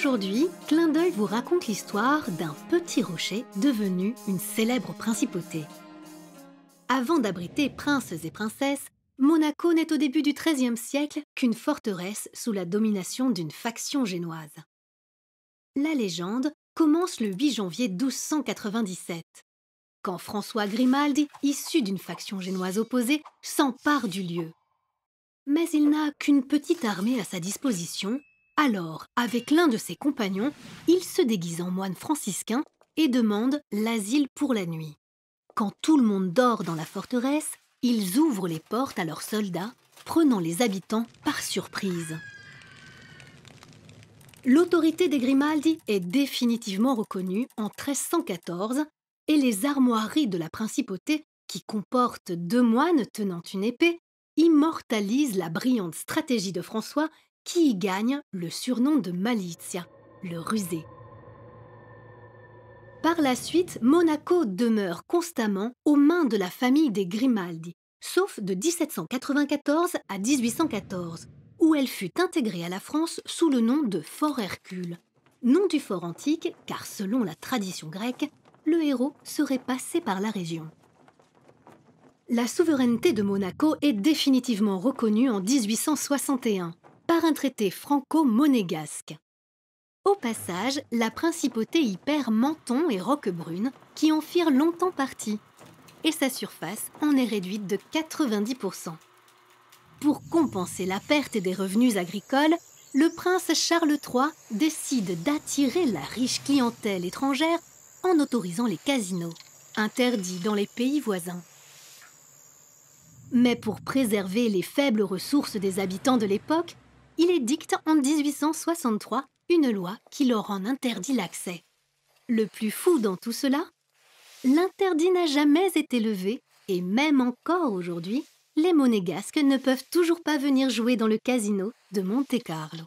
Aujourd'hui, Clin d'œil vous raconte l'histoire d'un petit rocher devenu une célèbre principauté. Avant d'abriter princes et princesses, Monaco n'est au début du XIIIe siècle qu'une forteresse sous la domination d'une faction génoise. La légende commence le 8 janvier 1297, quand François Grimaldi, issu d'une faction génoise opposée, s'empare du lieu. Mais il n'a qu'une petite armée à sa disposition alors, avec l'un de ses compagnons, il se déguise en moine franciscain et demande l'asile pour la nuit. Quand tout le monde dort dans la forteresse, ils ouvrent les portes à leurs soldats, prenant les habitants par surprise. L'autorité des Grimaldi est définitivement reconnue en 1314 et les armoiries de la principauté, qui comportent deux moines tenant une épée, immortalisent la brillante stratégie de François qui gagne le surnom de Malizia, le rusé. Par la suite, Monaco demeure constamment aux mains de la famille des Grimaldi, sauf de 1794 à 1814, où elle fut intégrée à la France sous le nom de Fort Hercule. Nom du fort antique, car selon la tradition grecque, le héros serait passé par la région. La souveraineté de Monaco est définitivement reconnue en 1861 par un traité franco-monégasque. Au passage, la principauté y perd Menton et Roquebrune, qui en firent longtemps partie, et sa surface en est réduite de 90%. Pour compenser la perte des revenus agricoles, le prince Charles III décide d'attirer la riche clientèle étrangère en autorisant les casinos, interdits dans les pays voisins. Mais pour préserver les faibles ressources des habitants de l'époque, il édicte en 1863 une loi qui leur en interdit l'accès. Le plus fou dans tout cela L'interdit n'a jamais été levé, et même encore aujourd'hui, les monégasques ne peuvent toujours pas venir jouer dans le casino de Monte-Carlo.